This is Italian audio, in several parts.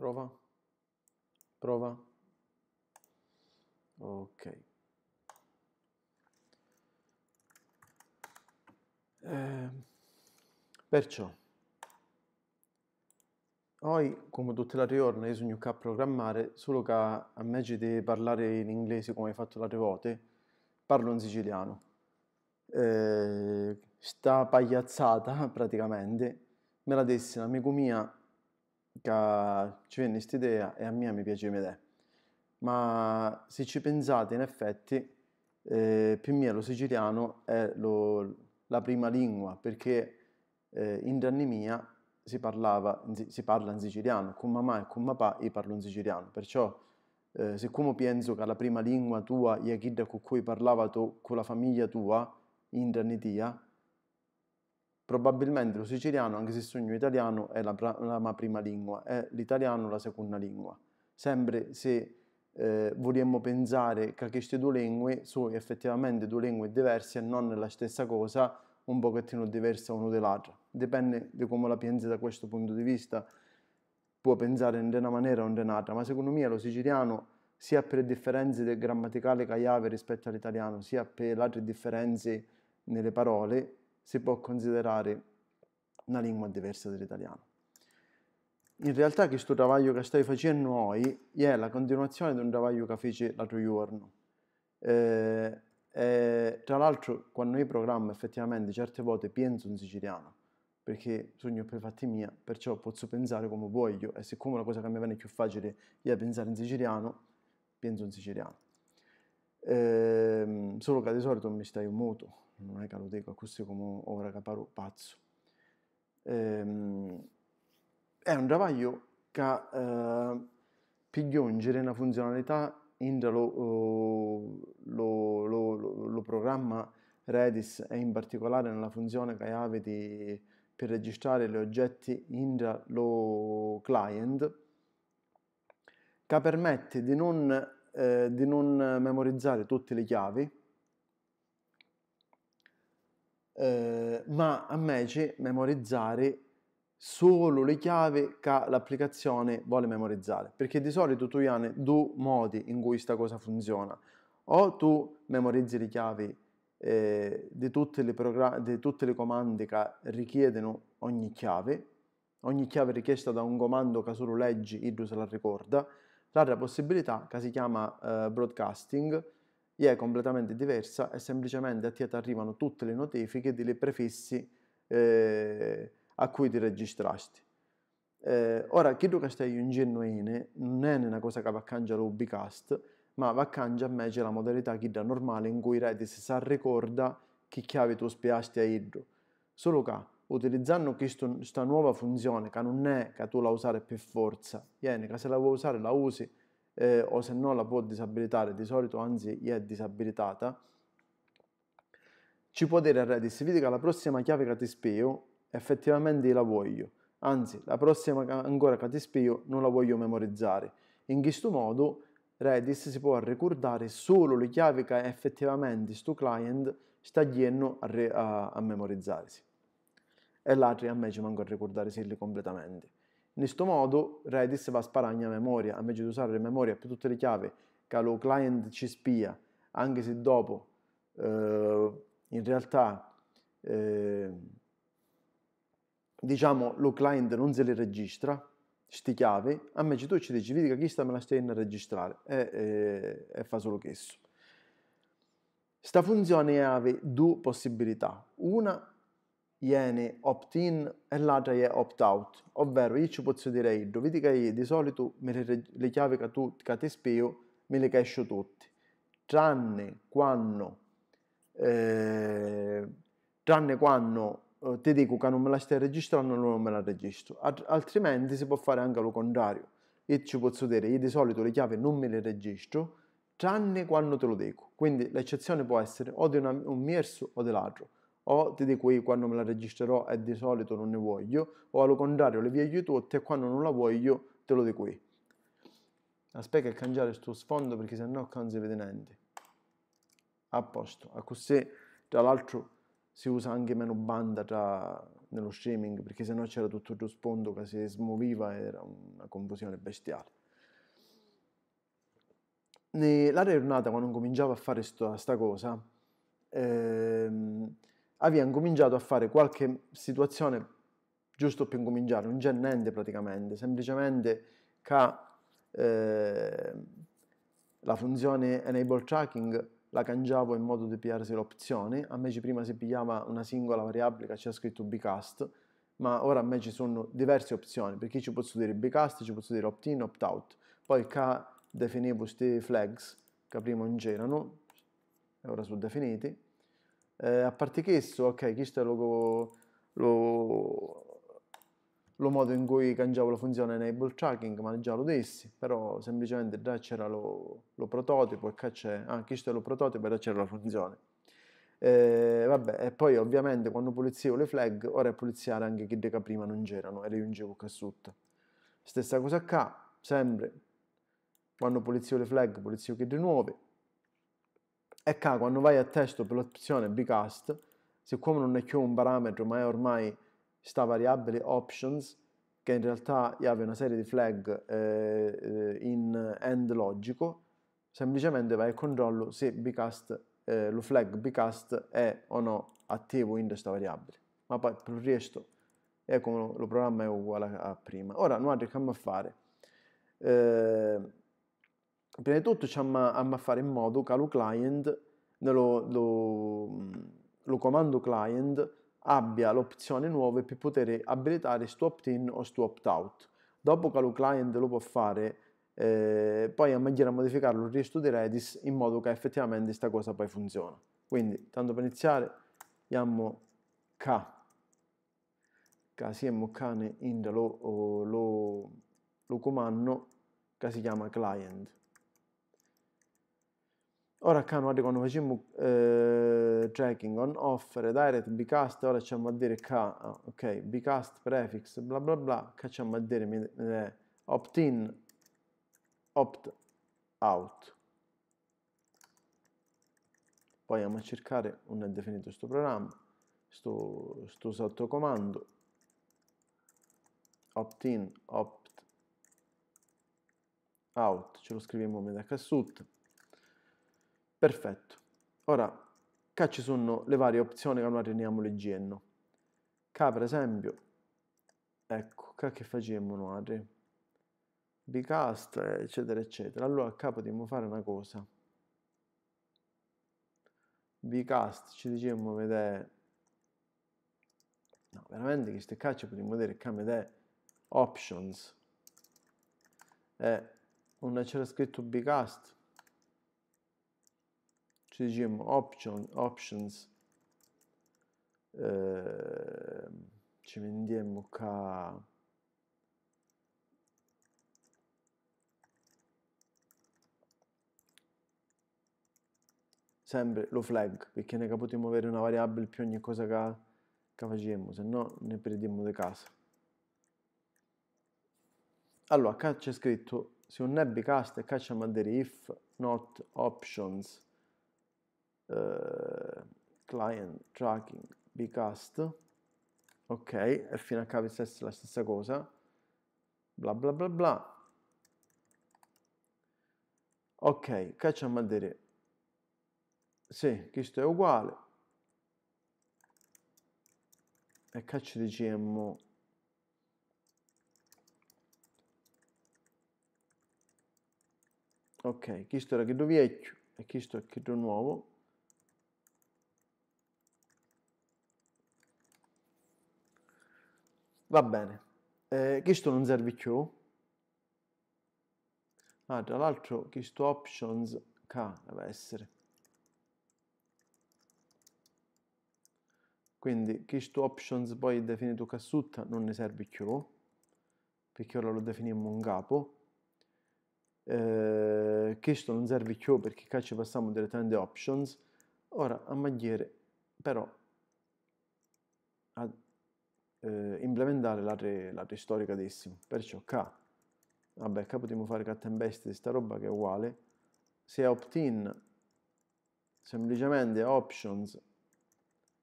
Prova. Prova. Ok. Eh, perciò, oggi, come tutte le riorne, io sono qui a programmare, solo che a me di parlare in inglese come hai fatto l'altra volte, parlo in siciliano. Eh, sta pagliazzata, praticamente, me la desse un amico mio che ci venne idea e a me mi piace l'idea. Ma se ci pensate, in effetti, eh, per me lo siciliano è lo, la prima lingua, perché eh, in danni mia si, parlava, si parla in siciliano, con mamma e con papà io parlo in siciliano, perciò eh, siccome penso che la prima lingua tua è quella con cui parlava tu, con la famiglia tua, in danni tia, Probabilmente lo siciliano, anche se sogno italiano, è la, la prima lingua, è l'italiano la seconda lingua. Sempre se eh, vogliamo pensare che queste due lingue sono effettivamente due lingue diverse e non la stessa cosa, un pochettino diversa uno dall'altra. Dipende di come la pensi da questo punto di vista, può pensare in una maniera o in un'altra, ma secondo me lo siciliano, sia per le differenze grammaticali che ha rispetto all'italiano, sia per le altre differenze nelle parole, si può considerare una lingua diversa dall'italiano. In realtà questo travaglio che stai facendo noi è la continuazione di un travaglio che feci l'altro giorno. Eh, eh, tra l'altro quando io programmo effettivamente certe volte penso in siciliano, perché sogno per fatti mia, perciò posso pensare come voglio e siccome la cosa che mi viene più facile è pensare in siciliano, penso in siciliano. Eh, solo che di solito mi stai muto, non è che lo dico così come ora che parlo pazzo. Ehm, è un travaglio che eh, pigliongere una funzionalità in eh, lo, lo, lo, lo, programma Redis e in particolare nella funzione che avete per registrare gli oggetti in lo client che permette di non, eh, di non memorizzare tutte le chiavi eh, ma a invece memorizzare solo le chiavi che l'applicazione vuole memorizzare, perché di solito tu hai due modi in cui questa cosa funziona, o tu memorizzi le chiavi eh, di, tutte le program- di tutte le comandi che richiedono ogni chiave, ogni chiave richiesta da un comando che solo leggi, e Iddu se la ricorda, l'altra possibilità che si chiama eh, broadcasting, IE è completamente diversa e semplicemente a te arrivano tutte le notifiche dei prefissi eh, a cui ti registrasti. Eh, ora, credo che stai in genuine, non è una cosa che va a cambiare l'ubicast, ma va a cambiare invece la modalità chida normale in cui Redis si ricorda che chiave tu spiaste a idro. Solo che utilizzando questa nuova funzione, che non è che tu la usare per forza, viene che se la vuoi usare la usi, eh, o se no la può disabilitare, di solito anzi è disabilitata, ci può dire a Redis, vedi che la prossima chiave che ti spio effettivamente la voglio, anzi la prossima ancora che ti spio non la voglio memorizzare. In questo modo Redis si può ricordare solo le chiavi che effettivamente sto client sta dietro a, a, a memorizzarsi e l'altro a me ci manco a ricordare completamente. In questo modo Redis va a sparare la memoria, invece di usare la memoria più tutte le chiavi che lo client ci spia, anche se dopo eh, in realtà eh, diciamo lo client non se le registra, queste chiavi, a me tu ci dici, vedi che sta me la stai a registrare e, e, e fa solo questo. Sta funzione ha due possibilità. Una iene opt-in e l'altra è opt-out, ovvero io ci posso dire io, che io di solito le chiavi che, tu, che ti spiego me le cascio tutte, tranne quando, eh, tranne quando eh, ti dico che non me la stai registrando non me la registro, Alt altrimenti si può fare anche lo contrario, io ci posso dire io di solito le chiavi non me le registro, tranne quando te lo dico, quindi l'eccezione può essere o di una, un mierso o dell'altro o ti dico io quando me la registrerò e di solito non ne voglio, o al contrario le vieglio YouTube e quando non la voglio te lo dico io. Aspetta che cambiare sto sfondo perché sennò non si vede niente. A posto, a così tra l'altro si usa anche meno banda tra, nello streaming perché sennò c'era tutto lo sfondo che si smuoveva e era una confusione bestiale. Nell'area giornata quando cominciavo a fare sto, sta cosa, ehm, aveva cominciato a fare qualche situazione giusto per incominciare, non c'è niente praticamente, semplicemente che eh, la funzione enable tracking la cangiavo in modo di pigliarsi l'opzione, a me prima si pigliava una singola variabile che c'è scritto bcast, ma ora a me ci sono diverse opzioni, perché ci posso dire bcast, ci posso dire opt-in, opt-out, poi che definivo questi flags che prima non c'erano, e ora sono definiti, eh, a parte questo, ok, questo è lo, lo, lo modo in cui cambiavo la funzione enable tracking, ma già lo dessi, però semplicemente già c'era lo, lo, prototipo e qua c'è, ah, questo è lo prototipo e c'era la funzione. Eh, vabbè, e poi ovviamente quando polizievo le flag, ora è poliziare anche chi che prima non c'erano e le aggiungevo qua sotto. Stessa cosa qua, sempre, quando polizio le flag, polizio chi di nuove, e qua quando vai a testo per l'opzione bcast, siccome non è più un parametro ma è ormai sta variabile options, che in realtà ha una serie di flag eh, eh, in end logico, semplicemente vai al controllo se bcast, eh, lo flag bcast è o no attivo in questa variabile. Ma poi per il resto, ecco, lo programma è uguale a prima. Ora, noi andiamo a fare. Eh, Prima di tutto c'amma amma fare in modo che lo client, nello, lo, lo comando client, abbia l'opzione nuova per poter abilitare sto opt-in o sto opt-out. Dopo che lo client lo può fare, eh, poi a maniera a modificarlo il resto di Redis in modo che effettivamente questa cosa poi funziona. Quindi, tanto per iniziare, abbiamo K, che siamo cane in lo, lo, lo comando che si chiama client. Ora Cano, quando facciamo eh, tracking on offre direct bcast, ora c'è a dire K, ah, ok, bcast prefix bla bla bla, che c'è a dire eh, opt in, opt out. Poi andiamo a cercare, non è definito questo programma, sto, sto sottocomando, opt in, opt out, ce lo scriviamo a metà cassuta Perfetto. Ora, qua ci sono le varie opzioni che noi teniamo leggendo. Qua per esempio, ecco, qua che facciamo noi? Bicast, eccetera, eccetera. Allora qua potremmo fare una cosa. Bicast, ci diciamo vedere... No, veramente che ste cacce potremmo vedere qua vedere options. E eh, non c'era scritto Bicast diciamo option, options eh, ci vendiamo qua sempre lo flag perché ne potremmo avere una variabile più ogni cosa che, che facciamo se no ne perdiamo di casa allora qua c'è scritto se un nebbi cast e qua c'è mandare if not options eh, client tracking bcast ok e fino a kvss la stessa cosa bla bla bla bla ok cacciamo a dire sì questo è uguale e caccia di gmo ok questo era chiedo vecchio e questo è chiedo nuovo Va bene, eh, questo non serve più. Ah, tra l'altro questo options K deve essere. Quindi questo options poi definito cassutta non ne serve più, perché ora lo definiamo un capo. Eh, questo non serve più perché qua ci passiamo direttamente options. Ora a maniere però eh, implementare l'area, l'area storica di essimo. Perciò K, vabbè, K potremmo fare cat and paste di sta roba che è uguale, se opt-in, semplicemente options,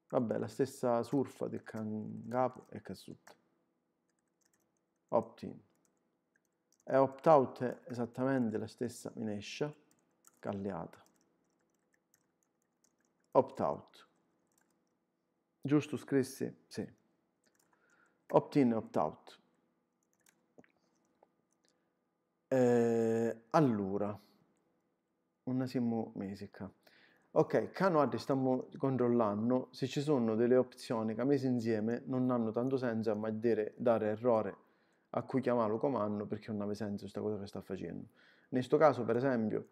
vabbè, la stessa surfa di capo e casut. Opt-in. E opt-out è esattamente la stessa minescia calliata. Opt-out. Giusto scrissi? Sì opt-in, opt-out. Eh, allora, un siamo mesica. Ok, Canoad stiamo controllando se ci sono delle opzioni che messe insieme non hanno tanto senso ma dare, dare errore a cui chiamare comando perché non aveva senso questa cosa che sta facendo. In questo caso, per esempio,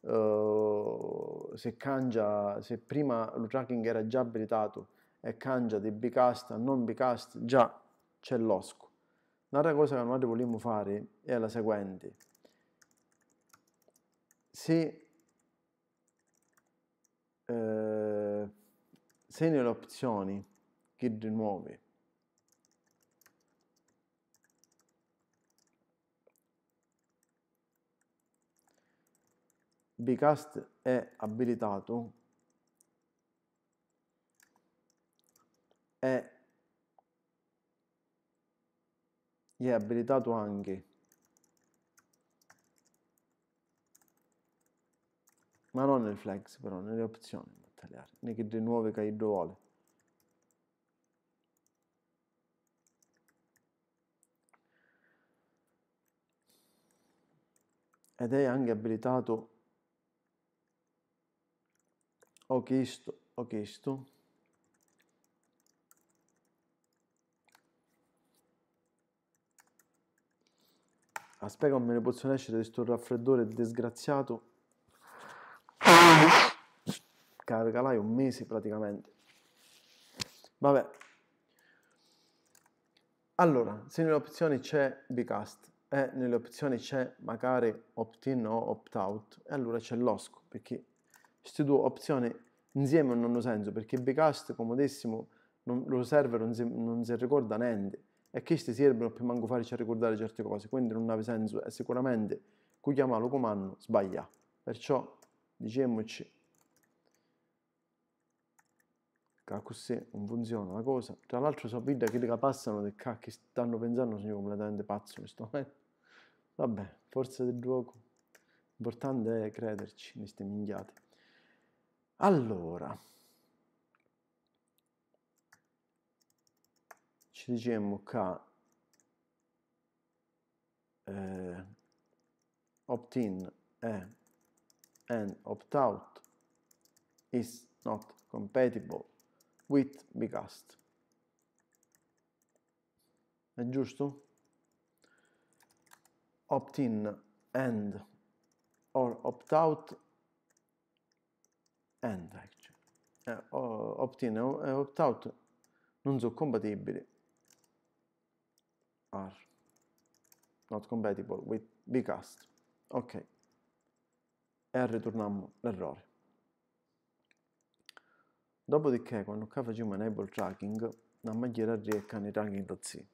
uh, se, cambia, se prima lo tracking era già abilitato e cambia di bcast a non bcast, già c'è l'osco. L'altra cosa che noi vogliamo fare è la seguente. Se, eh, se nelle opzioni grid nuove Bcast è abilitato è gli è abilitato anche ma non nel flex però nelle opzioni battagliare né che dei nuovi che vuole ed è anche abilitato ho chiesto ho chiesto Aspetta, non me ne posso escere di sto raffreddore disgraziato? Caricalai un mese praticamente. Vabbè. Allora, se nelle opzioni c'è Bcast e nelle opzioni c'è magari opt-in o opt-out, e allora c'è l'OSCO, perché queste due opzioni insieme non hanno senso, perché Bcast, come dessimo, non, lo server non si, non si ricorda niente e che questi servono per manco farci ricordare certe cose, quindi non ha senso e sicuramente cui chiamare lo comando sbaglia. Perciò diciamoci che così non funziona la cosa. Tra l'altro so video che dica passano del cacchio che stanno pensando sono completamente pazzo in questo momento. Vabbè, forza del gioco. L'importante è crederci in queste minchiate. Allora, ci digemmo che eh, opt-in e and opt-out is not compatible with bcast è giusto? opt-in and or opt-out and actually uh, eh, opt-in e opt-out non sono compatibili are not compatible with bcast. Ok. E ritorniamo l'errore. Dopodiché, quando qua facciamo enable tracking, la magliera riecca nei tracking.c.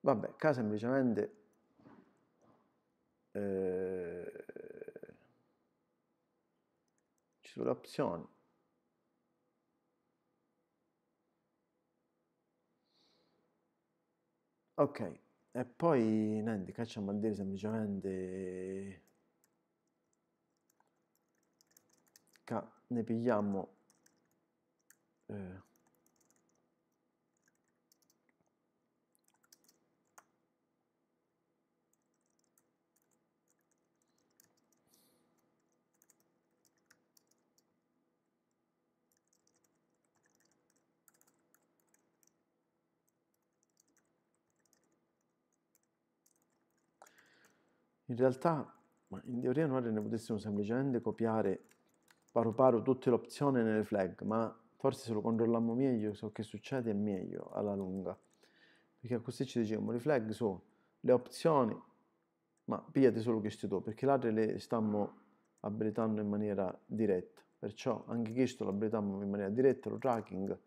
Vabbè, qua semplicemente eh, ci sono le opzioni ok e poi niente cacciamo a dire semplicemente Ca ne pigliamo eh, In realtà, in teoria noi ne potessimo semplicemente copiare paro paro tutte le opzioni nelle flag, ma forse se lo controlliamo meglio, so che succede è meglio alla lunga. Perché così ci diciamo, le flag sono le opzioni, ma pigliate solo queste due, perché le altre le stiamo abilitando in maniera diretta. Perciò anche questo lo abilitiamo in maniera diretta, lo tracking,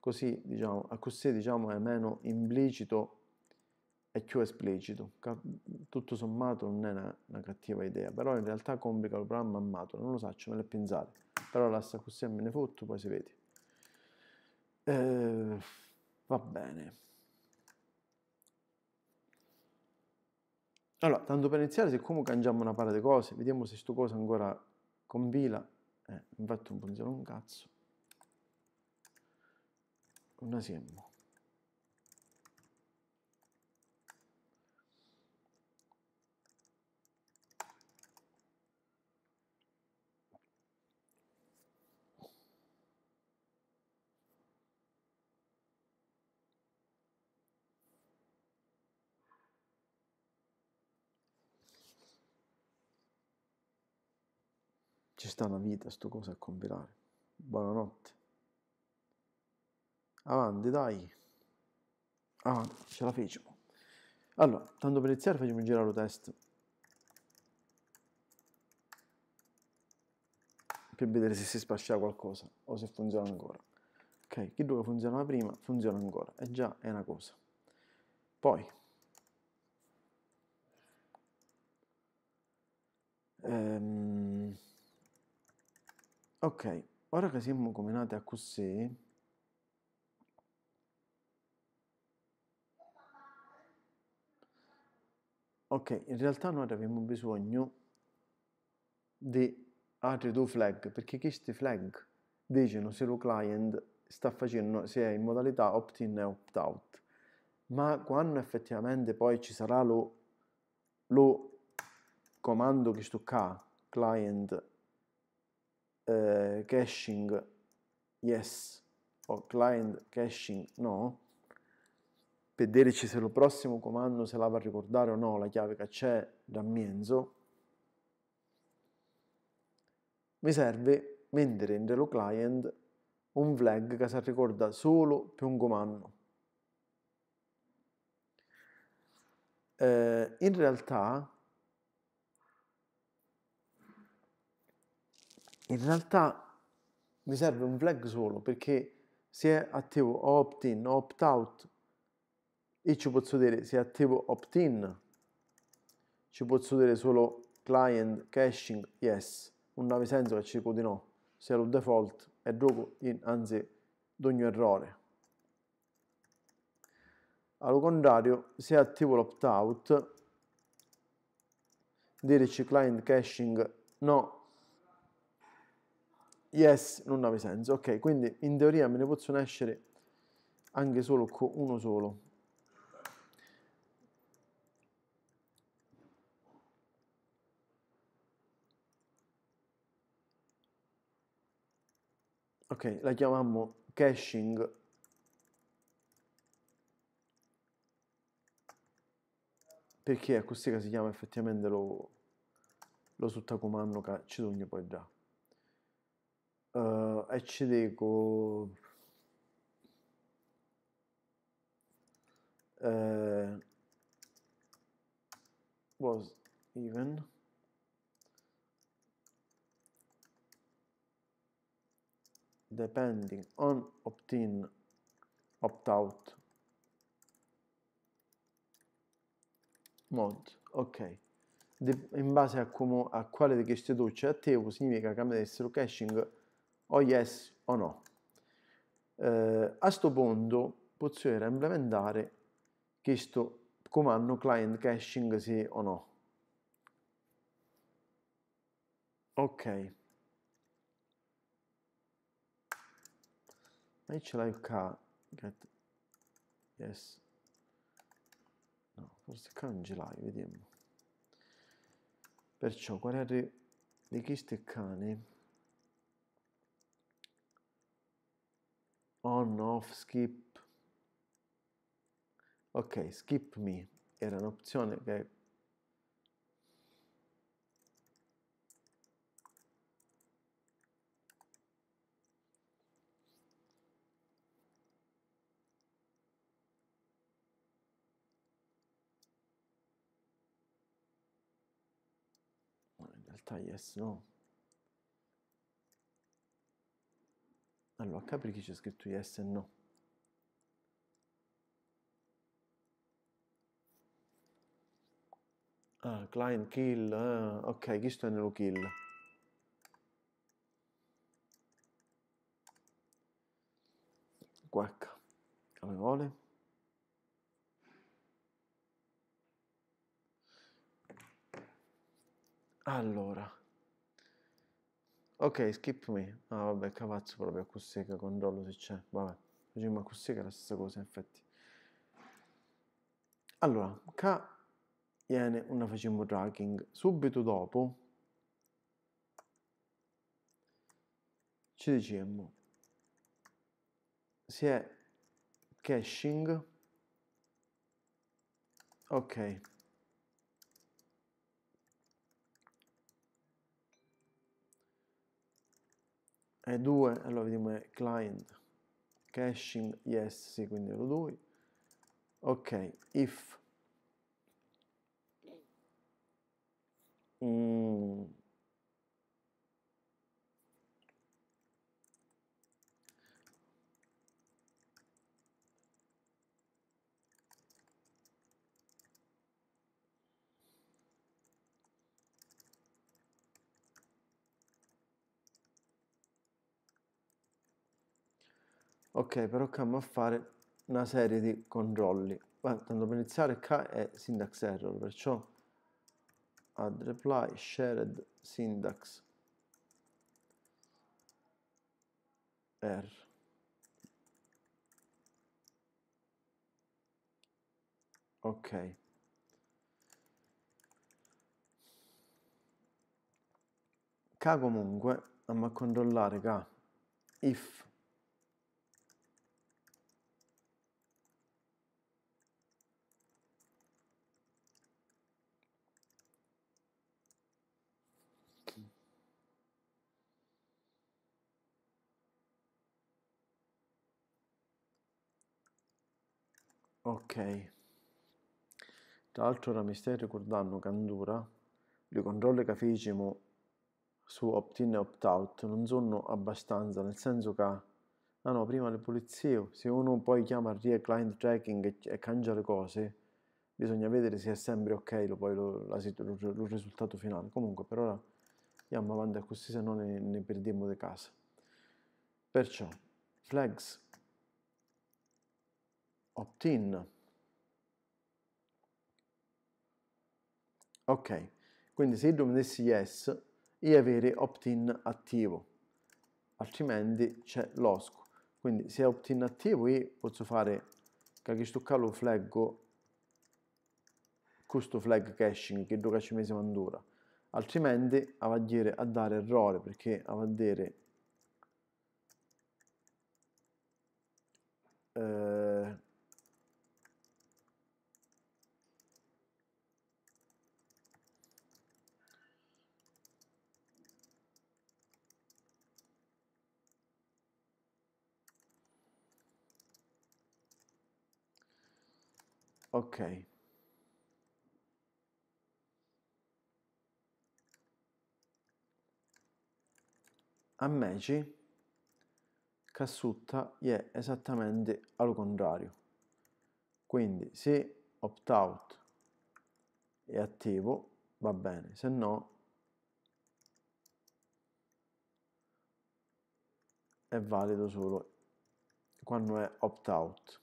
così diciamo, così, diciamo è meno implicito è più esplicito. Mhmm, tutto sommato non è una, una cattiva idea, però in realtà complica il programma a matola, non lo so, saccio, me le pinzate. Però lascia così e me ne fotto, poi si vede. Eh, va bene. Allora, tanto per iniziare, siccome cangiamo una parte di cose, vediamo se sto cosa ancora compila. Eh, infatti non funziona un cazzo. Non siamo. sta una vita sto coso a compilare. Buonanotte. Avanti, dai. Avanti, ce la facciamo. Allora, tanto per iniziare facciamo girare lo test. Per vedere se si spascia qualcosa o se funziona ancora. Ok, chi due funzionava prima funziona ancora. E già è una cosa. Poi... Ehm... Ok, ora che siamo combinati a così, ok, in realtà noi abbiamo bisogno di altri due flag, perché questi flag dicono se lo client sta facendo, se è in modalità opt-in e opt-out, ma quando effettivamente poi ci sarà lo, lo comando che sto qua, client eh, caching yes o client caching no, per dirci se il prossimo comando se la va a ricordare o no la chiave che c'è da mienzo mi serve mettere in dello client un flag che si ricorda solo per un comando. Eh, in realtà in realtà mi serve un flag solo perché se è attivo opt-in o opt-out e ci posso dire se è attivo opt-in ci posso dire solo client caching yes non ha senso che ci dico di no se è lo default è dopo in, anzi d'ogni errore al contrario se è attivo l'opt-out dirci client caching no yes non aveva senso. Ok, quindi in teoria me ne possono essere anche solo con uno solo. Ok, la chiamiamo caching perché a così che si chiama effettivamente lo, lo sottacomando che ci poi già. Uh, e ci dico uh, was even depending on opt-in opt-out mode ok in base a, a quale richiesto è attivo significa che a me dessero caching o oh yes o oh no. Eh, a questo punto possiamo implementare questo comando client caching sì o no. Ok. E ce l'hai qua. Get. Yes. No, forse qua non ce l'hai, vediamo. Perciò, qual è di questi cani? on, off, skip. Ok, skip me era un'opzione che in realtà yes no Allora, H perché c'è scritto yes e no? Ah, client kill, ah, ok, chi sto nello kill? Quacca, come vuole? Allora, Ok, skip me. Ah vabbè, cavazzo proprio così che controllo se c'è. Vabbè, facciamo così che è la stessa cosa, infatti. Allora, qua viene una facciamo tracking. Subito dopo ci diciamo se è caching ok e 2, allora vediamo è client caching, yes, sì, quindi ero lui. Ok, if mm. Ok, però andiamo a fare una serie di controlli. Beh, tanto per iniziare K è syntax error, perciò add reply shared syntax error. Ok. K comunque andiamo a controllare K if Ok. Tra l'altro mi stai ricordando che Andura i controlli che facciamo su opt-in e opt-out non sono abbastanza, nel senso che ah no, prima le pulizie, se uno poi chiama RIA client tracking e, e cambia le cose, bisogna vedere se è sempre ok lo, poi lo, la, lo, lo risultato finale. Comunque per ora andiamo avanti così, se no ne, ne perdiamo di casa. Perciò, flags opt-in. Ok, quindi se io mettessi yes, io avere opt-in attivo, altrimenti c'è l'osco. Quindi se è opt-in attivo io posso fare che lo flaggo questo flag caching che dura ci mesi mandura altrimenti va a dire a dare errore perché va a dire Ok. A Meci Cassutta è esattamente al contrario. Quindi se opt-out è attivo va bene, se no è valido solo quando è opt-out.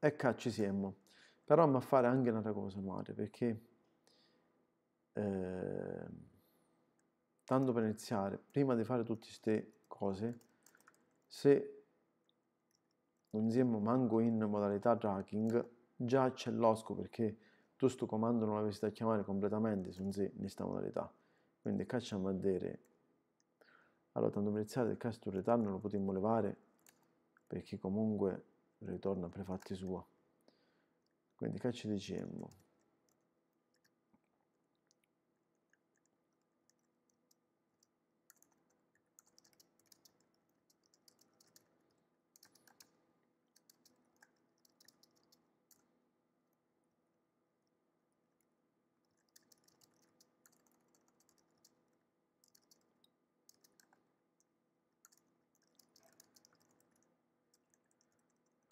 E qua ci siamo. Però mi fare anche un'altra cosa, madre, perché eh, tanto per iniziare, prima di fare tutte queste cose, se non siamo manco in modalità tracking, già c'è l'osco perché tu sto comando non l'avessi da chiamare completamente se non sei in questa modalità. Quindi cacciamo a vedere. Allora, tanto per iniziare, il caso di non lo potremmo levare perché comunque ritorna prefatti sua. Quindi che ci dicemmo?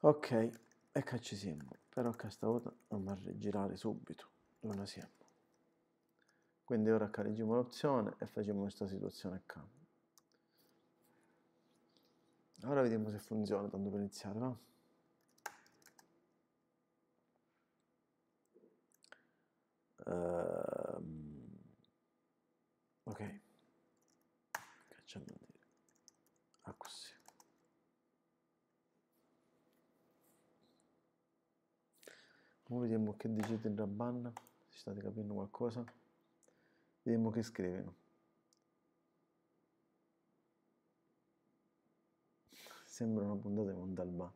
Ok, e che ci siamo, però che stavolta a girare subito, non siamo. Quindi ora carichiamo l'opzione e facciamo questa situazione qua. Ora vediamo se funziona, tanto per iniziare, no? Uh, ehm, ok. Ora vediamo che decide il Rabban, se state capendo qualcosa. Vediamo che scrivono. Sembra una puntata di Montalbà.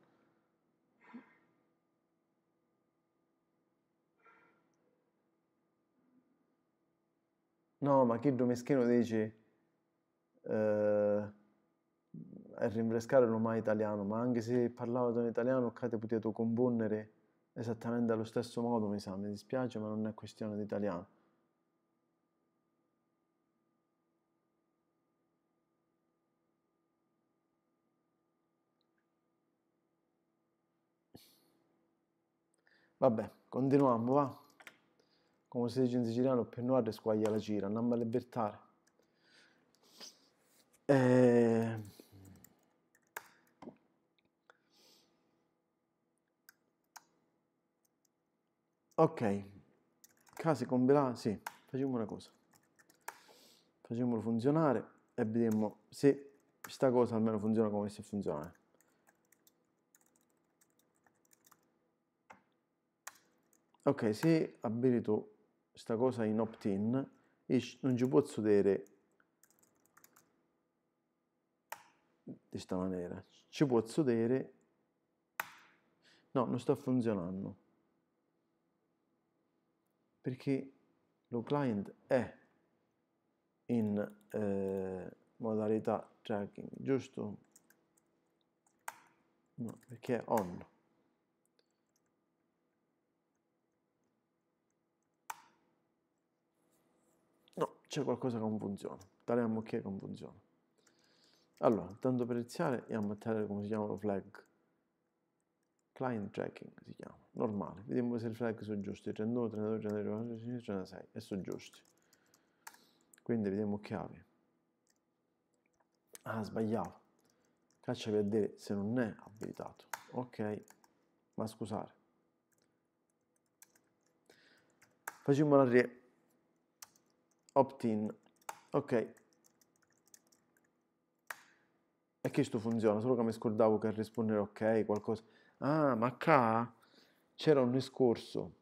No, ma Chirdo Meschino dice eh, a rinfrescare non mai italiano, ma anche se parlava un italiano, cate potete componere esattamente allo stesso modo, mi sa, mi dispiace, ma non è questione di italiano. Vabbè, continuiamo, va. Come si dice in siciliano, per noi squaglia la gira, andiamo a libertare. Ehm... Ok, case con Bela, sì, facciamo una cosa. Facciamolo funzionare e vediamo se sta cosa almeno funziona come se funziona. Ok, se abilito questa cosa in opt-in, non ci posso vedere di questa maniera. Ci posso vedere... No, non sta funzionando perché lo client è in eh, modalità tracking, giusto? No, perché è on. No, c'è qualcosa che non funziona. Taliamo che non funziona. Allora, tanto per iniziare andiamo a mettere come si chiama lo flag client tracking si chiama, normale, vediamo se i flag sono giusti, 39, 32, 33, 36, 36 e sono giusti, quindi vediamo chiavi, ah sbagliavo, cacciavi a dire se non è abilitato, ok, ma scusate, facciamo la re, opt-in, ok, e che questo funziona, solo che mi scordavo che rispondere ok, qualcosa Ah, ma qua c'era un discorso.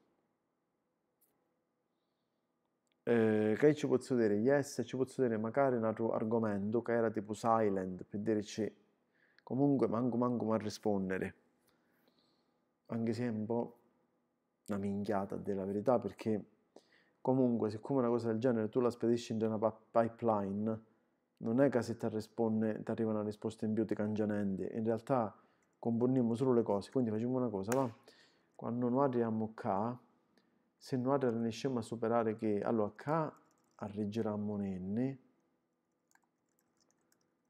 Eh, che ci posso dire? Yes, ci posso dire magari un altro argomento che era tipo silent per dirci comunque manco manco a rispondere. Anche se è un po' una minchiata della verità perché comunque siccome una cosa del genere tu la spedisci in una pipeline non è che se ti arriva una risposta in più ti cangia niente. In realtà componiamo solo le cose, quindi facciamo una cosa, va? Quando noi arriviamo K, se noi riusciamo a superare che, allora K arreggeremo un N,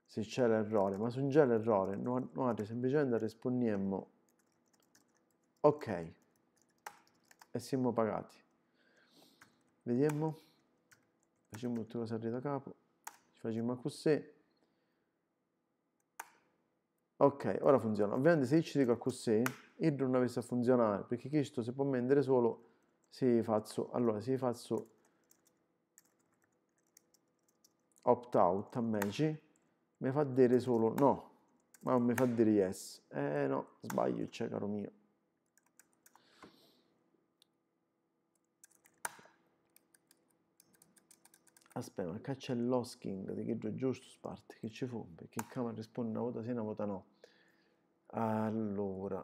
se c'è l'errore, ma se non c'è l'errore, noi, semplicemente rispondiamo ok e siamo pagati. Vediamo, facciamo tutte le cose da capo, ci facciamo così ok ora funziona ovviamente se io ci dico così il non avesse a funzionare perché questo si può vendere solo se faccio allora se faccio opt out a match mi fa dire solo no ma mi fa dire yes eh no sbaglio c'è cioè, caro mio Aspetta, ma caccia il Losking di che giusto sparte, che ci fu? Perché il Kama risponde una volta sì, una volta no. Allora.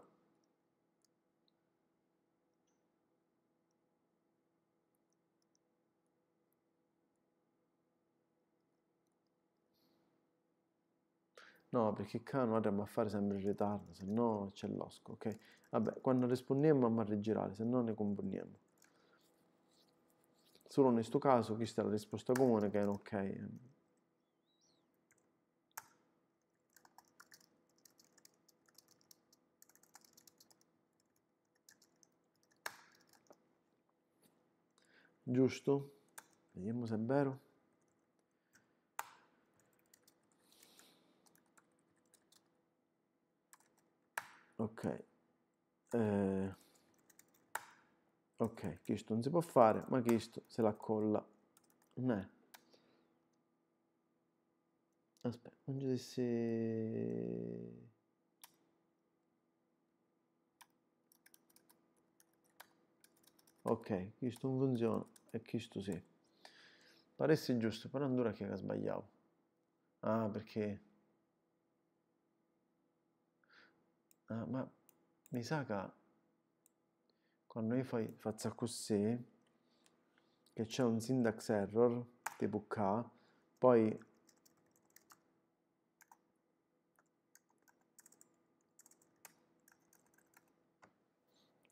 No, perché qua andiamo a fare sempre in ritardo, se no c'è l'osco, ok? Vabbè, quando rispondiamo andiamo a rigirare, se no ne componiamo. Solo in questo caso questa è la risposta comune che è un ok. Giusto? Vediamo se è vero. Ok. Eh. Ok, questo non si può fare, ma questo se la colla. No. Aspetta, non ci se... Ok, questo non funziona e questo sì. Paresse giusto, però non dura che sbagliavo. Ah, perché... Ah, ma mi sa che quando io fai, faccio così che c'è un syntax error tipo K poi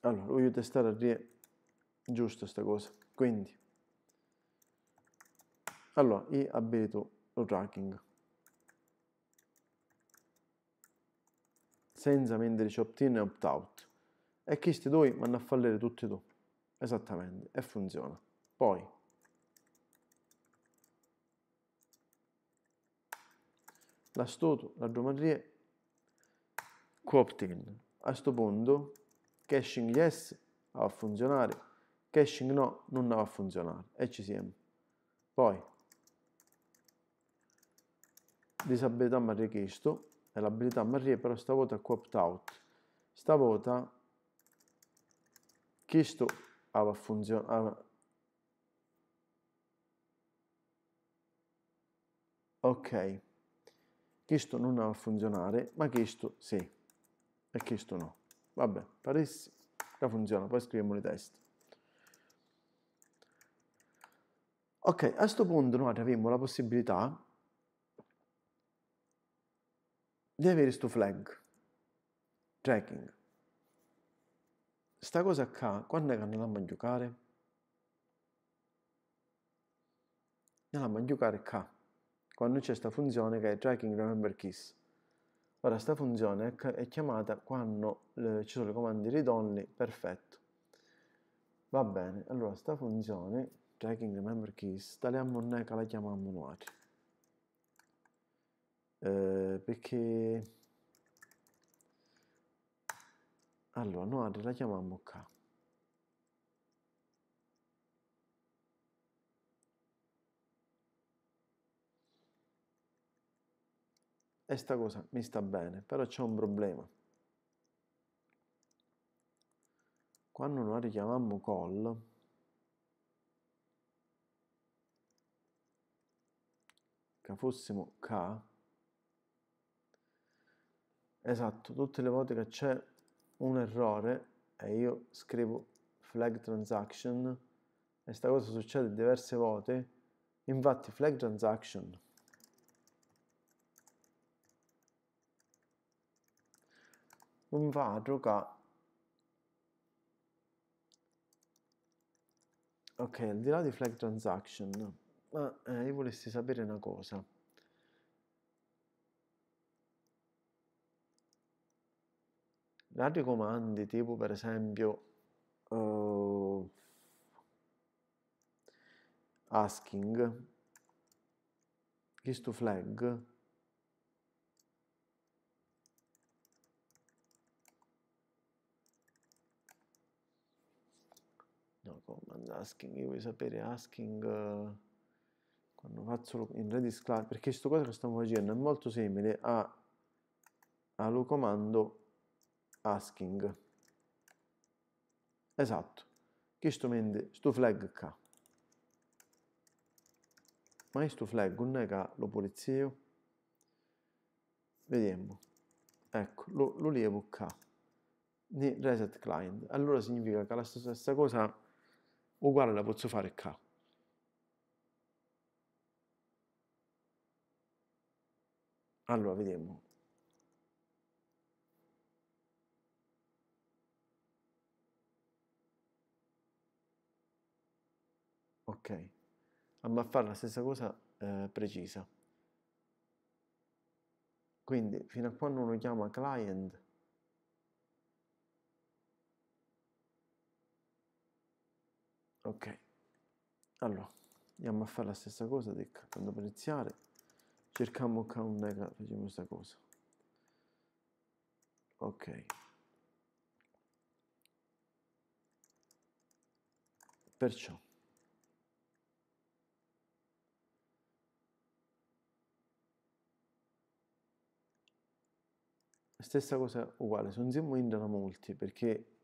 allora voglio testare a dire giusto sta cosa quindi allora io abilito lo tracking senza mentre mettere opt-in e opt-out e questi due vanno a fallire tutti e due esattamente e funziona poi l'astuto, la geometria co-opt-in a questo punto caching yes va a funzionare caching no non va a funzionare e ci siamo poi disabilità mi ha richiesto e l'abilità mi ha richiesto però stavolta co-opt out stavolta questo alla funzionato. ok questo non va a funzionare ma questo sì e questo no vabbè paressi la funziona poi scriviamo le test ok a questo punto noi abbiamo la possibilità di avere questo flag tracking sta cosa qua, quando è che andiamo a mangiare? Andiamo a mangiare qua, quando c'è questa funzione che è tracking remember keys. Ora, questa funzione è chiamata quando le, eh, ci sono i comandi ritorni, perfetto. Va bene, allora questa funzione, tracking remember keys, tagliamo neca la chiamiamo nuovi. Eh, perché Allora, noi la chiamiamo K. E sta cosa mi sta bene, però c'è un problema. Quando noi richiamiamo call, che fossimo K, esatto, tutte le volte che c'è un errore e io scrivo flag transaction e sta cosa succede diverse volte infatti flag transaction non va a giocare ok al di là di flag transaction ma eh, io volessi sapere una cosa altri comandi, tipo per esempio uh, asking, kiss to flag, no, command asking, io voglio sapere asking... Uh, quando faccio in Redis Cloud, perché questo cosa che stiamo facendo è molto simile a, allo comando asking. Esatto. Questo mende sto flag qua. Ma questo flag non è che lo polizio. Vediamo. Ecco, lo, lo levo qua. Ne reset client. Allora significa che la stessa cosa uguale la posso fare qua. Allora, vediamo. ok fare la stessa cosa eh, precisa quindi fino a quando uno chiama client ok allora andiamo a fare la stessa cosa dic, quando per iniziare cerchiamo un nega facciamo questa cosa ok perciò Stessa cosa uguale, se un zimmo win molti, perché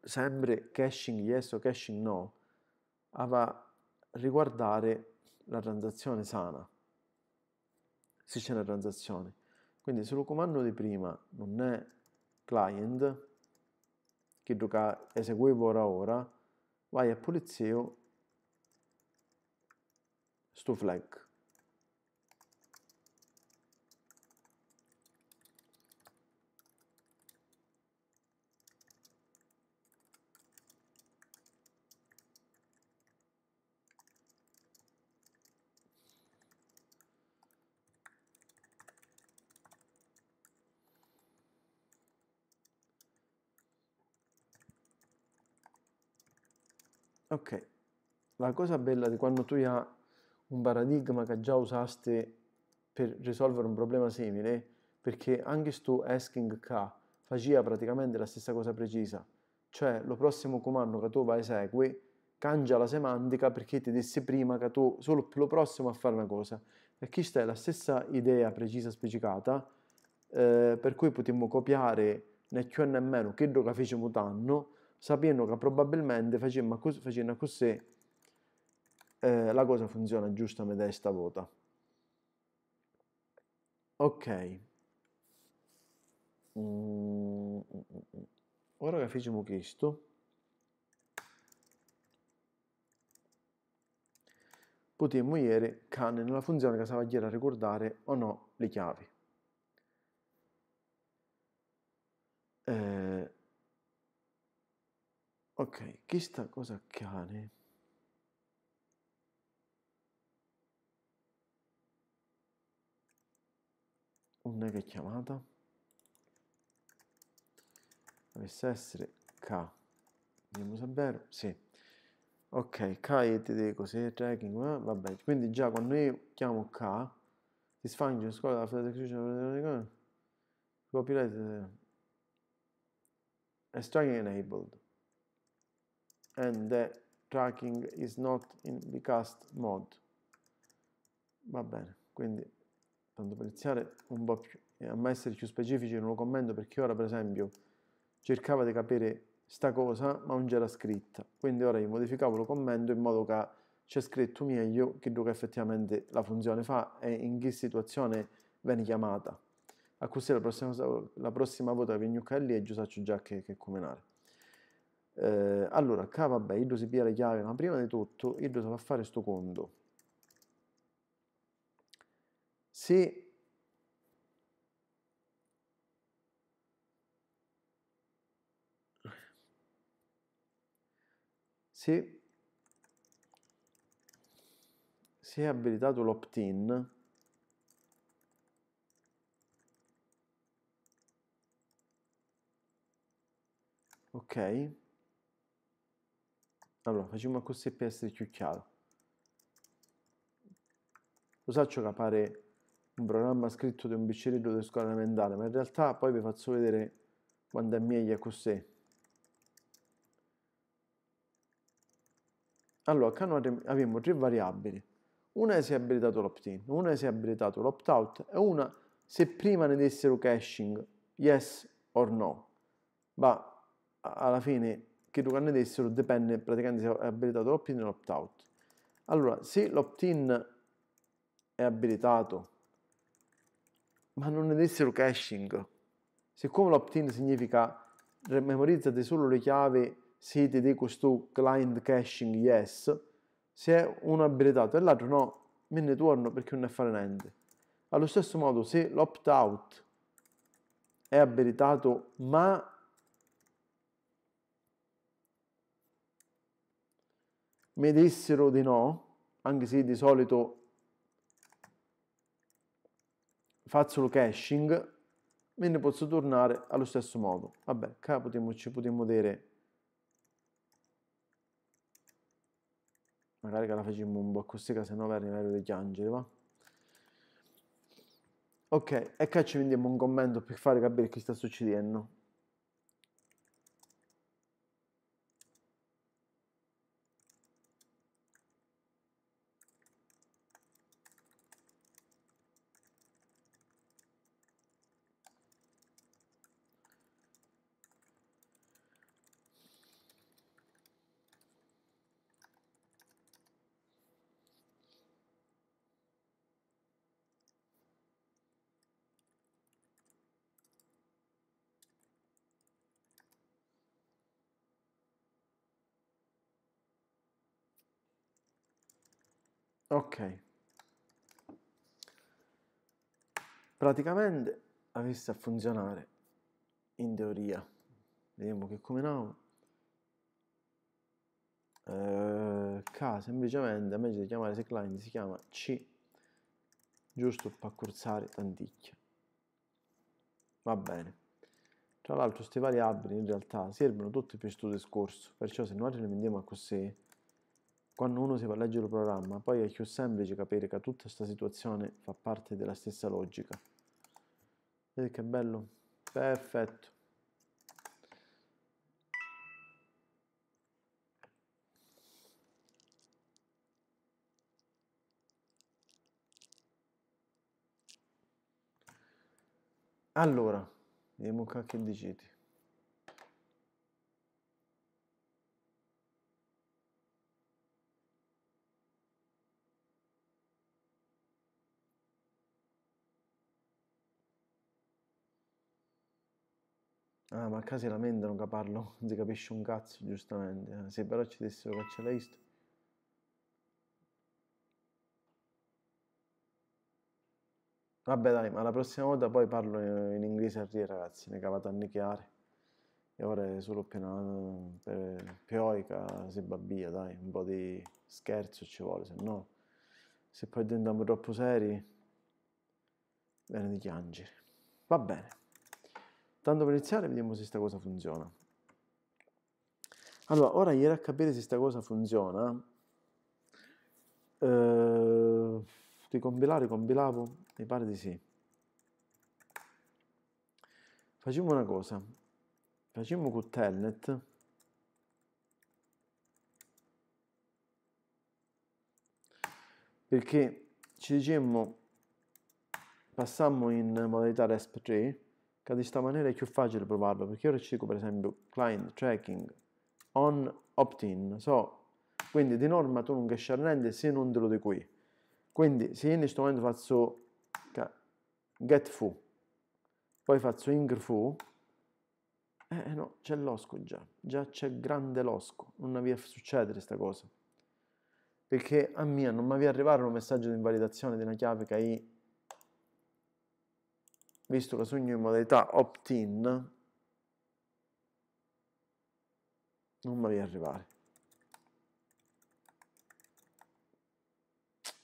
sempre caching yes o caching no, va a riguardare la transazione sana, se c'è una transazione. Quindi se lo comando di prima non è client, che gioca, eseguivo ora ora, vai a polizio sto flag Ok, la cosa bella di quando tu hai un paradigma che già usaste per risolvere un problema simile, perché anche sto asking K faceva praticamente la stessa cosa precisa, cioè lo prossimo comando che tu vai esegui cambia la semantica perché ti disse prima che tu solo lo prossimo a fare una cosa. E qui c'è la stessa idea precisa specificata, eh, per cui potremmo copiare nel QNM quello che fece mutanno, sapendo che probabilmente facendo così, facendo così eh, la cosa funziona giustamente questa volta. Ok. Mm, mm, mm, mm, ora che facciamo questo, potremmo ieri cane nella funzione che stava ieri a ricordare o no le chiavi. Eh, Ok, chi sta cosa cane? Non che chiamata dovesse essere K andiamo a sapere sì ok K è tedesco se tracking eh? vabbè quindi già quando io chiamo K si sfange la scuola della federazione copyright eh, è tracking enabled and the tracking is not in recast mode va bene quindi tanto per iniziare un po' più eh, a essere più specifici non lo commento perché ora per esempio cercava di capire sta cosa ma non c'era scritta quindi ora io modificavo lo commento in modo che c'è scritto meglio che che effettivamente la funzione fa e in che situazione viene chiamata a così la prossima, la prossima volta che vengo qua lì già saccio già che, che combinare eh, allora, K, vabbè, Iddo si piglia le chiavi, ma prima di tutto Iddo sarà fare sto conto. Se se, se è abilitato l'opt-in, ok, allora, facciamo così per essere più chiaro. Lo saccio che appare un programma scritto di un biccerello di scuola elementare, ma in realtà poi vi faccio vedere quando ammiglia così. Allora, qua noi abbiamo tre variabili. Una è se è abilitato l'opt-in, una è se è abilitato l'opt-out e una se prima ne dessero caching, yes or no. Ma alla fine che lo dessero dipende praticamente se è abilitato l'opt-in o l'opt-out. Allora, se l'opt-in è abilitato, ma non ne dessero caching, siccome l'opt-in significa memorizzate solo le chiavi se ti dico questo client caching yes, se è uno abilitato e l'altro no, me ne torno perché non ne fare niente. Allo stesso modo, se l'opt-out è abilitato ma mi dessero di no, anche se di solito faccio lo caching, me ne posso tornare allo stesso modo. Vabbè, qua potremmo, ci potremmo dire, magari che la facciamo un po' così, che sennò arriveremo a piangere, va? Ok, e qua ci vendiamo un commento per fare capire che sta succedendo. ok praticamente avesse a funzionare in teoria vediamo che come eh, K semplicemente invece di chiamare se si chiama C giusto per cursare tanticchia va bene tra l'altro queste variabili in realtà servono tutte per questo discorso scorso perciò se noi le andiamo così quando uno si va a leggere il programma, poi è più semplice capire che tutta questa situazione fa parte della stessa logica. Vedete che bello? Perfetto. Allora, vediamo qua che decidi. Ah, ma a casa lamentano che parlo, non si capisce un cazzo, giustamente. Eh, se però ci dessero ce l'hai visto. Vabbè dai, ma la prossima volta poi parlo eh, in inglese a rie ragazzi, ne cavate a nicchiare. E ora è solo piano per pioica si babbia, dai, un po' di scherzo ci vuole, se no se poi diventiamo troppo seri, viene di piangere. Va bene. Tanto per iniziare vediamo se sta cosa funziona. Allora, ora ieri a capire se sta cosa funziona, eh, ricompilare, compilavo, mi pare di sì. Facciamo una cosa, facciamo con telnet, perché ci dicemmo, passammo in modalità RESP 3, che di sta maniera è più facile provarlo, perché io recito per esempio client tracking on opt-in, so, quindi di norma tu non cash niente se non te lo di qui. Quindi se io in questo momento faccio get foo, poi faccio ing foo, eh, eh no, c'è l'osco già, già c'è grande l'osco, non aveva succedere questa cosa. Perché a mia non mi aveva arrivato un messaggio di invalidazione di una chiave che hai visto che sono in modalità opt-in, non mi devi arrivare.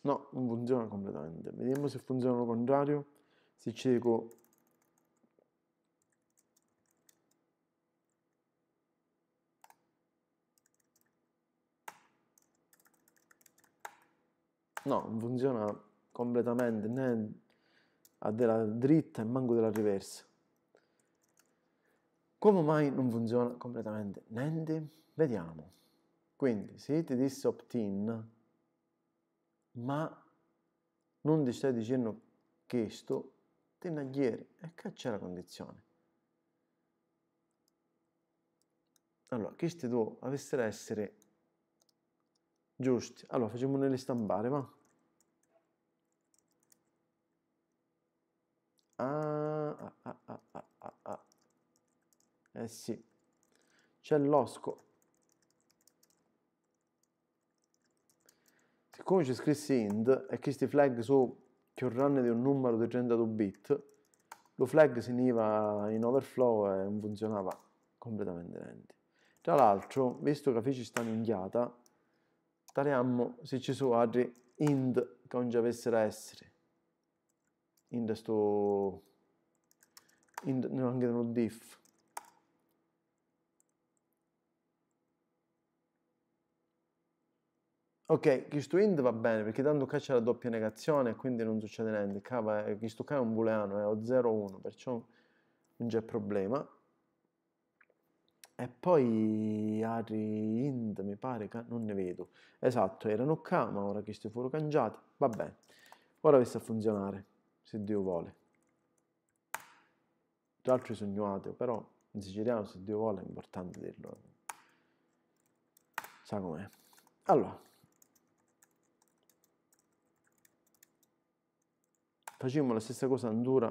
No, non funziona completamente. Vediamo se funziona lo contrario. Se ci dico... No, non funziona completamente, né a della dritta e manco della riversa. Come mai non funziona completamente niente? Vediamo. Quindi, se ti disse opt-in, ma non ti stai dicendo questo, te ne ieri e che c'è la condizione. Allora, questi due avessero essere giusti. Allora, facciamo nelle stampare, va? Ah, ah, ah, ah, ah, ah, ah. Eh sì, c'è l'osco. Siccome c'è scritto int e questi flag su che run di un numero di 32 bit, lo flag si univa in overflow e non funzionava completamente niente. Tra l'altro, visto che feci sta minchiata, tariamo se ci sono altri int che non ci avessero essere in questo in anche nello diff ok questo int va bene perché tanto qua c'è la doppia negazione quindi non succede niente questo eh, qua è un booleano è o 0 1 perciò non c'è problema e poi altri int mi pare che non ne vedo esatto erano qua ma ora che sti fuori cangiati va bene ora questo sta a funzionare se Dio vuole. Tu altri sognuate, però in siciliano se Dio vuole è importante dirlo. Sa com'è. Allora, facciamo la stessa cosa Andura,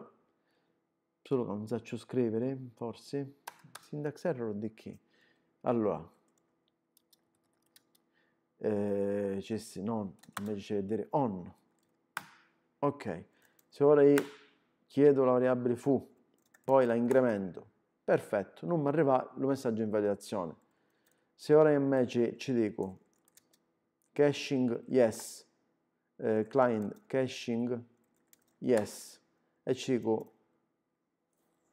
solo che non saccio scrivere, forse. Syntax error di chi? Allora, eh, c'è non, invece c'è vedere on. Ok, se ora io chiedo la variabile foo, poi la incremento, perfetto, non mi arriva il messaggio in validazione. Se ora invece ci dico caching yes, eh, client caching yes, e ci dico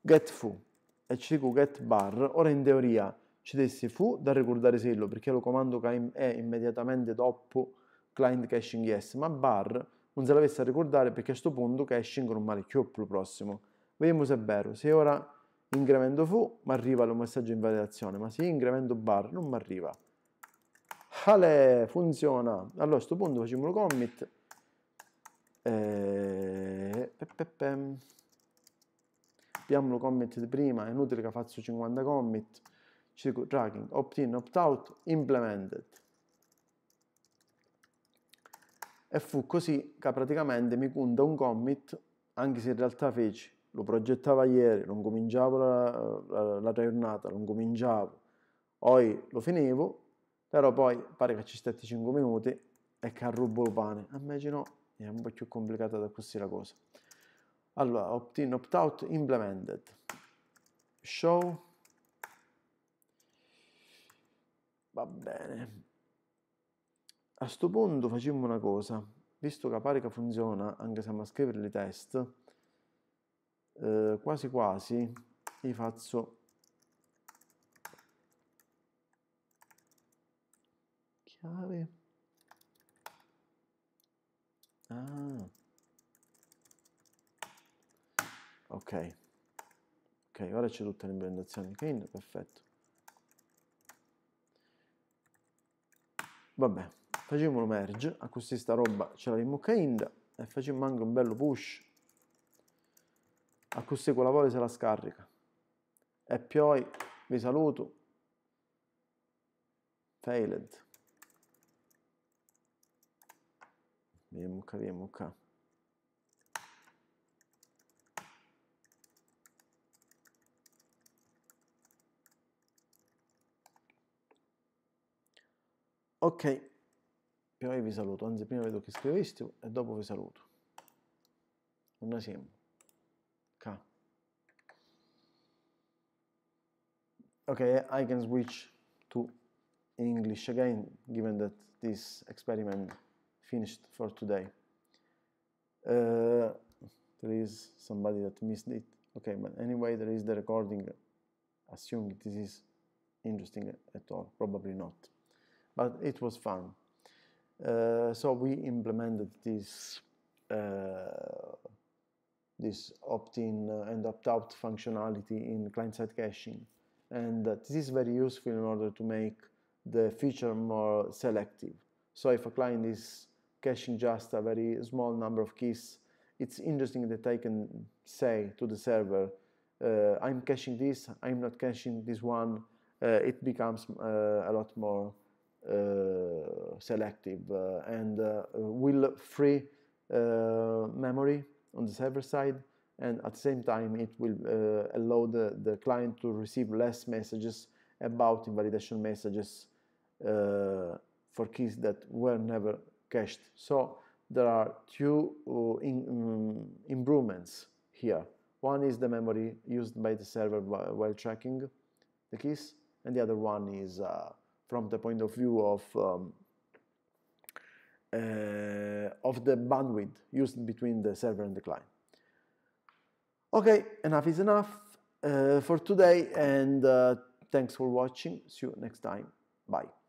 get foo, e ci dico get bar, ora in teoria ci dessi fu da ricordare sillo perché lo comando che è immediatamente dopo client caching yes, ma bar non se l'avesse a ricordare perché a questo punto caching un male più il prossimo. Vediamo se è vero, se ora incremento fu, mi arriva il messaggio in validazione, ma se incremento bar non mi arriva. Ale, funziona! Allora a questo punto facciamo lo commit. Eh, e... Abbiamo lo commit di prima, è inutile che faccio 50 commit. Circuit tracking, opt-in, opt-out, implemented. E fu così che praticamente mi conta un commit, anche se in realtà feci, lo progettava ieri, non cominciavo la, la, la giornata, non cominciavo, poi lo finivo, però poi pare che ci stetti 5 minuti e che rubo il pane. A me no, è un po' più complicata da così la cosa. Allora, opt-in, opt-out, implemented. Show. Va bene. A questo punto facciamo una cosa, visto che pare che funziona, anche se a scrivere i test, eh, quasi quasi gli faccio chiave ah. ok ok ora c'è tutta l'implementazione clean perfetto vabbè facciamo lo merge, acquistare sta roba ce la mucca inda e facciamo anche un bello push. a Acquistare quella vola se la scarica. E poi vi saluto. Failed. Via mucca, via mucca. Ok io vi saluto, anzi prima vedo che scriveste e dopo vi saluto. Un esempio. K. Ok, I can switch to English again, given that this experiment finished for today. Uh, there is somebody that missed it. Okay, but anyway, there is the recording. Assume this is interesting at all, probably not. But it was fun. Uh, so we implemented this uh, this opt-in uh, and opt-out functionality in client-side caching. And this is very useful in order to make the feature more selective. So if a client is caching just a very small number of keys, it's interesting that I can say to the server, uh, I'm caching this, I'm not caching this one. Uh, it becomes uh, a lot more uh, selective uh, and uh, will free memory on the server side and at the same time it will allow the, the client to receive less messages about invalidation messages for keys that were never cached. So there are two uh, in, um, mm, improvements here. One is the memory used by the server while tracking the keys, and the other one is uh, from the point of view of um, uh, of the bandwidth used between the server and the client. Okay, enough is enough uh, for today and uh, thanks for watching. See you next time. Bye.